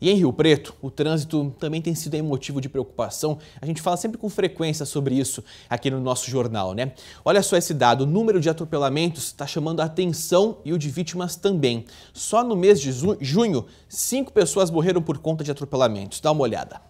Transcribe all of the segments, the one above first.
E em Rio Preto, o trânsito também tem sido motivo de preocupação. A gente fala sempre com frequência sobre isso aqui no nosso jornal, né? Olha só esse dado: o número de atropelamentos está chamando a atenção e o de vítimas também. Só no mês de junho, cinco pessoas morreram por conta de atropelamentos. Dá uma olhada.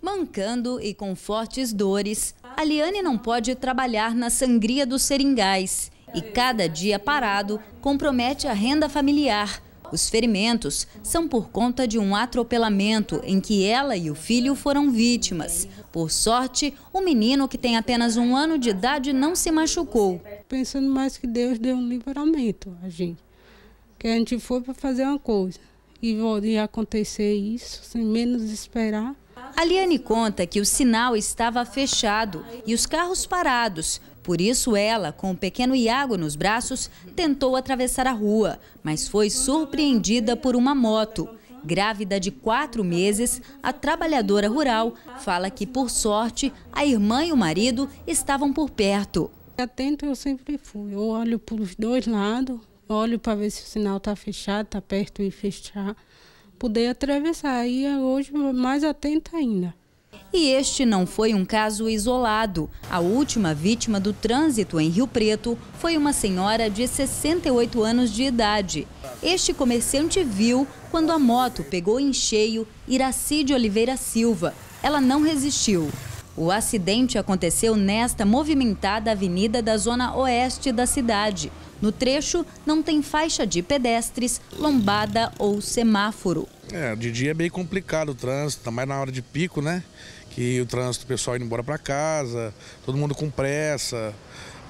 Mancando e com fortes dores, a Liane não pode trabalhar na sangria dos seringais. E cada dia parado compromete a renda familiar os ferimentos são por conta de um atropelamento em que ela e o filho foram vítimas. Por sorte, o menino, que tem apenas um ano de idade, não se machucou. Pensando mais que Deus deu um livramento a gente, que a gente foi para fazer uma coisa e, e acontecer isso sem menos esperar. A Liane conta que o sinal estava fechado e os carros parados, por isso, ela, com o pequeno Iago nos braços, tentou atravessar a rua, mas foi surpreendida por uma moto. Grávida de quatro meses, a trabalhadora rural fala que, por sorte, a irmã e o marido estavam por perto. Atento eu sempre fui. Eu olho para os dois lados, olho para ver se o sinal está fechado, está perto e fechar. Poder atravessar. E hoje mais atenta ainda. E este não foi um caso isolado. A última vítima do trânsito em Rio Preto foi uma senhora de 68 anos de idade. Este comerciante viu quando a moto pegou em cheio Iraci de Oliveira Silva. Ela não resistiu. O acidente aconteceu nesta movimentada avenida da zona oeste da cidade. No trecho, não tem faixa de pedestres, lombada ou semáforo. É, de dia é bem complicado o trânsito, tá mais na hora de pico, né? Que o trânsito, o pessoal indo embora para casa, todo mundo com pressa,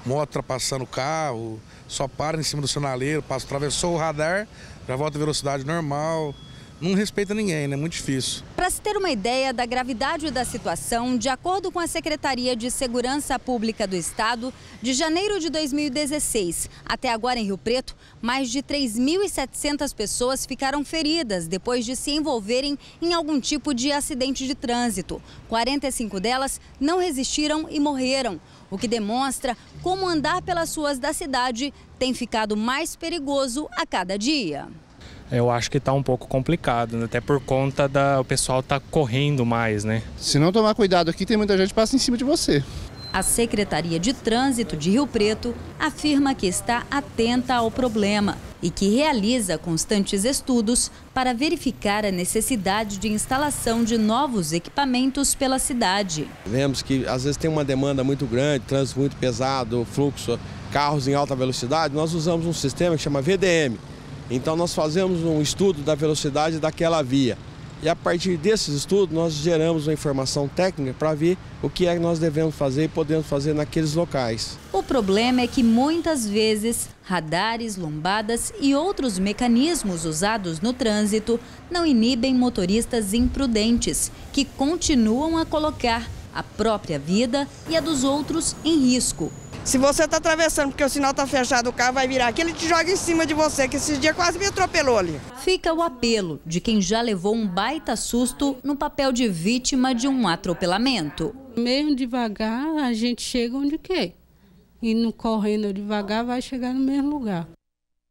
moto ultrapassando o carro, só para em cima do sinaleiro, passa, atravessou o radar, já volta à velocidade normal não respeita ninguém, né? É muito difícil. Para se ter uma ideia da gravidade da situação, de acordo com a Secretaria de Segurança Pública do Estado, de janeiro de 2016 até agora em Rio Preto, mais de 3.700 pessoas ficaram feridas depois de se envolverem em algum tipo de acidente de trânsito. 45 delas não resistiram e morreram, o que demonstra como andar pelas ruas da cidade tem ficado mais perigoso a cada dia eu acho que está um pouco complicado, né? até por conta da o pessoal tá correndo mais, né? Se não tomar cuidado aqui, tem muita gente que passa em cima de você. A Secretaria de Trânsito de Rio Preto afirma que está atenta ao problema e que realiza constantes estudos para verificar a necessidade de instalação de novos equipamentos pela cidade. Vemos que às vezes tem uma demanda muito grande, trânsito muito pesado, fluxo, carros em alta velocidade. Nós usamos um sistema que chama VDM, então nós fazemos um estudo da velocidade daquela via. E a partir desses estudos nós geramos uma informação técnica para ver o que é que nós devemos fazer e podemos fazer naqueles locais. O problema é que muitas vezes radares, lombadas e outros mecanismos usados no trânsito não inibem motoristas imprudentes que continuam a colocar a própria vida e a dos outros em risco se você está atravessando porque o sinal está fechado, o carro vai virar aqui, ele te joga em cima de você, que esses dias quase me atropelou ali. Fica o apelo de quem já levou um baita susto no papel de vítima de um atropelamento. Mesmo devagar, a gente chega onde quer. E no correndo devagar, vai chegar no mesmo lugar.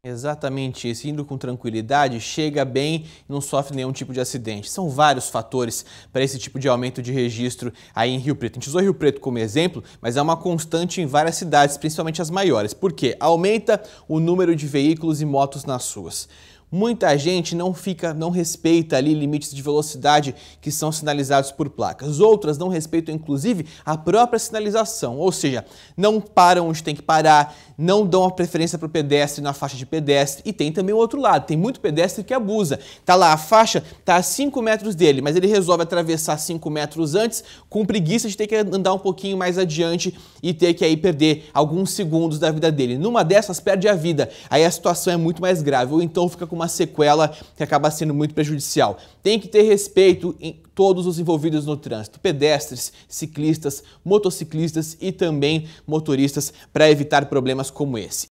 Exatamente isso. Indo com tranquilidade, chega bem e não sofre nenhum tipo de acidente. São vários fatores para esse tipo de aumento de registro aí em Rio Preto. A gente usou Rio Preto como exemplo, mas é uma constante em várias cidades, principalmente as maiores. Por quê? Aumenta o número de veículos e motos nas ruas. Muita gente não fica, não respeita ali limites de velocidade que são sinalizados por placas. Outras não respeitam inclusive a própria sinalização, ou seja, não param onde tem que parar, não dão a preferência para o pedestre na faixa de pedestre. E tem também o outro lado, tem muito pedestre que abusa. Tá lá a faixa, tá a 5 metros dele, mas ele resolve atravessar 5 metros antes com preguiça de ter que andar um pouquinho mais adiante e ter que aí perder alguns segundos da vida dele. Numa dessas perde a vida. Aí a situação é muito mais grave, ou então fica com uma uma sequela que acaba sendo muito prejudicial. Tem que ter respeito em todos os envolvidos no trânsito, pedestres, ciclistas, motociclistas e também motoristas, para evitar problemas como esse.